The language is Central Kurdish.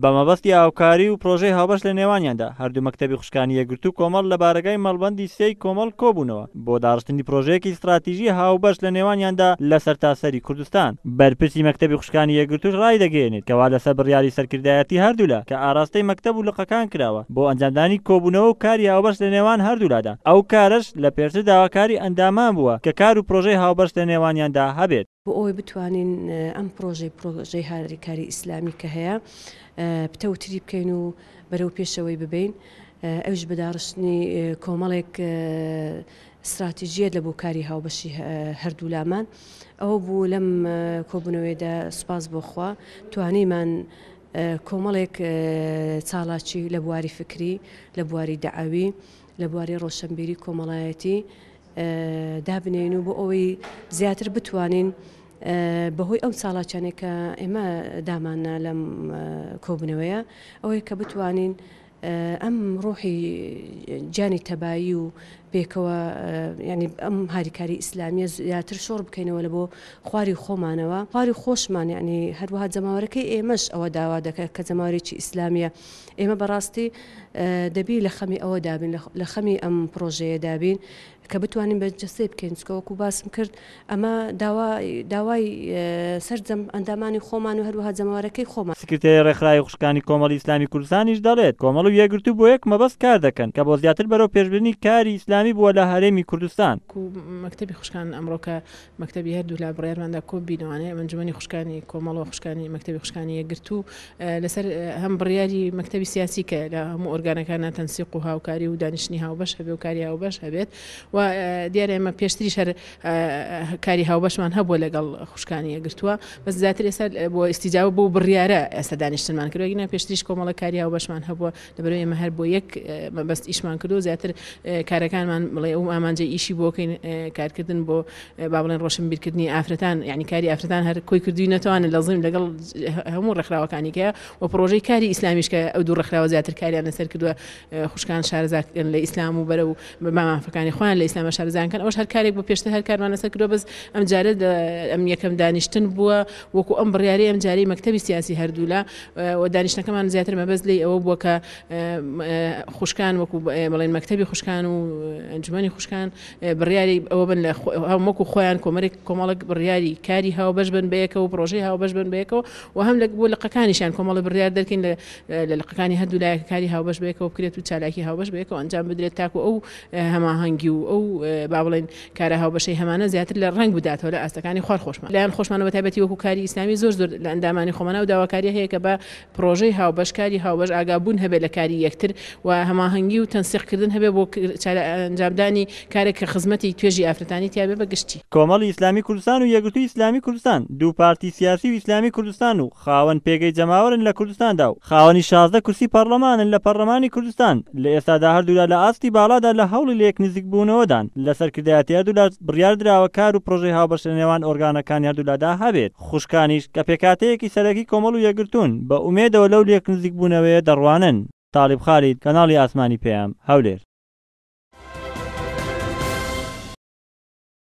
بە مەبەستی ئاوکاری و پرۆژەی هاوبەش لە نێوانیاندا هەردوو مەکتتەبی خوشکانی یەگرتو کۆمەڵ لە بارگای مەڵبندی سی کۆمەڵ کۆبوونەوە بۆ داشتنی پرۆژەیەکی استراتیژی هاوبەش لە نێوانیاندا لە سەرتاسەری کوردستان بەرپرسی مەکتتەبی خوشکانی یەگرتوش ڕای دەگەێنێت کەوا لەسەر بڕیاری سەرکردایەتی هەردوولا کە ئاراستەی مەکتتەب و لقەکان کراوە بۆ ئەنجامدانی کۆبوونەوە و کاری هاوبەش لە نێوان هەردوولادا ئەو کارش لە پێرتر داواکاری ئەندامان بووە کە کار و پرۆژەی هاوبەش لە نێوانیاندا هەبێت بۆ ئەوی بتوانین ئەم پرۆژەی پرۆژەی هاریکاری ئیسلامی کە هەیە پتەوتری بکەین و بەرەو پێشەوەی ببین ئەوش بەدارشتنی کۆمەڵێک استراتیژیەت لە بۆکاری هاوبەشی هەردوو لامان ئەوە بوو لەم کۆبنەوەیدا سوپاس بۆخوا توانیمان کۆمەڵێک چاڵاچی لە بواری فکری لە بواری دعاوی لە بواری ڕۆشنبیری کۆمەڵایەتی دابنێن و بۆ ئەوەی زیاتر بتوانین بەهۆی ئەم ساڵاچانێکە ئێمە دامانە لەم کۆبنەوەیە ئەوەی کە بتوانین ئەم ڕۆحی جانی تەبایی و پێکەوە ینی ئەم هاریکاری ئیسلامیە زیاتر شۆڕ بکەینەوە لە بۆ خواری خۆمانەوە خواری خۆشمان ینی هەروەها جەماوەەکەی ئێمەش ئەوە داوا دەکە کە جەماوەێکی ئیسلامیە ئێمە بەڕاستی دەبی لە خەمی ئەوە دابین لە خەمی ئەم پرۆژەیە دابین کە بتوانین بەجەسێ بکەین چکەوەکو باسم کرد ئەمە داوای سەررجەم ئەندامانی خۆمان و هەروەها جەماوارەکەی خۆمان سکرێری ڕێکخراای خوشکانی کۆمەڵی ئسلامی کوردستانیش دەڵێت کۆمەڵ و یەگرت و بۆ یەک مەبەست کار دەکەن کە بۆ زیاتر بەرەو پێشببرنی کاری ئسلامی بووە لە هەرێمی کوردستان مەکتتەبی خوشکان ئەمڕۆکە مەکتتەبی هەردوو لا بڕێرماندا کۆب بینەوانێ منجمنی خوشکانی کۆمەڵەوە خوشکانی مەکتتەبی خوشکانی یەگرت و لەسەر هەم بڕیاری مەکتتەبی سیاسی کە لە هەموو ئۆرگانەکانە تەنسیق و هاوکاری و دانیشتنی هاو بەش هەبێ و کاریاو بەش هەبێت و دیارە ئێمە پێشتری شەر کاری هاوبەشمان هەبوو لەگەڵ خوشکانی ئەگرتووە بەس زیاتر ئێستا بۆ ئیسیجااو بۆ بڕیاە ئێستا دانیشتمان کردوگینە پێشتریش کۆمەڵە کاری هاوبەشمان هەبووە لەبەر ئێمە هەر بۆ یەک بەست ئیشمان کردو زیاتر کارەکانمان بڵێ ئەو ئامانجە ئیشی بۆکەین کارکردن بۆ با بڵێن ڕۆشن بیرکردنی ئافرەتان یعنی کاری ئافرەتان هەر کۆی کردووی نەتوانن لە زم لەگەڵ هەموو ڕخراوەکانیکەیە و پرۆژەی کاری ئسلامیش کە ئەو دوو ڕخراوە زیاتر کاریان لەسەر کردووە خوشکان شارزاکردن لە ئیسلام و بەرە و مامافەکانی خۆیان لە ئسلامە شارزانکەن ئەوش هەر کارێک بۆ پێشتە هەر کاروانەسەر کردۆ بەس ئەم جارە ئەم یەکەم دانیشتن بووە وەکو ئەم بڕیاری ئەم جاری مەکتتەبی سیاسی هەردوو لە دانیشتەکەمان زیاتر مەبەز لی ئەوە بووە کە خوشکان وەکو بڵێن مەکتتەبی خوشکان و ئەنجمەی خوشکان بڕیاری ئەوە بن لە وەکو خۆیان کۆمەێک کۆمەڵک بڕیاری کاری هاو بەش بن بەیەکەوە و پرۆژەی هاو بەش بن بەیەکەوە و هەم لە بۆ لەقەکانیشان کۆمەڵ بڕیار دەکەین لە لەقەکانی هەردوو لایە کاری هاو بەش بێکەوە بکرێت و چالاکی هاو بەش بێکەوە ئەنجام بدرێت تاکو ئەو هەماهەنگی و ئەو با بڵێن کارە هاوبەشەی هەمانە زیاتر لە ڕنگ بداتەوە لە ئاستەکانی خوار خۆشمان لایەن خۆشمانەوە تایبەتی وەکو کاری ئیسلامی زۆر زۆر لە ئەندامانی خۆمانە و داواکاری هەیە کە بە پرۆژەی هاوبەشکاری هاوبەش ئاگابوون هەبێت لە کاری یەکتر و هەماهنگگی و تەنسیقکردن هەبێ بۆ ئەنجامدانی کارێک کە خزمەتی توێژی ئافرەتانی تیاابێ بەگشتی کۆمەڵی ئیسلامی کوردستان و یەگرتو ئیسلامی کوردستان دوو پارتی سیاسی و ئیسلامی کوردستان و خاوەن پێگەی جەماورن لە کوردستاندا و خاوەنی شازدە کورسی پەرلەمانن لە پەرلەمانی کوردستان لە ئێستادا هەردوولا لە ئاستی باڵادا لە هەوڵی لێک نزیک بوونەوە ئەوەدان لە سەرکردایەتی هەردوولار بڕیار درراوە کار و پرۆژی هاوبەشە نێوان ئۆرگانەکان هەردوولادا هەبێت خوشکانیش کە پێکاتەیەکی سەرەکی کۆمەڵ و یەگرتون بە ئومێدەوە لەو لێک نزیک بوونەوەی دەڕوانن تاالب خالید کەناڵی ئاسمانی پێم هەولێر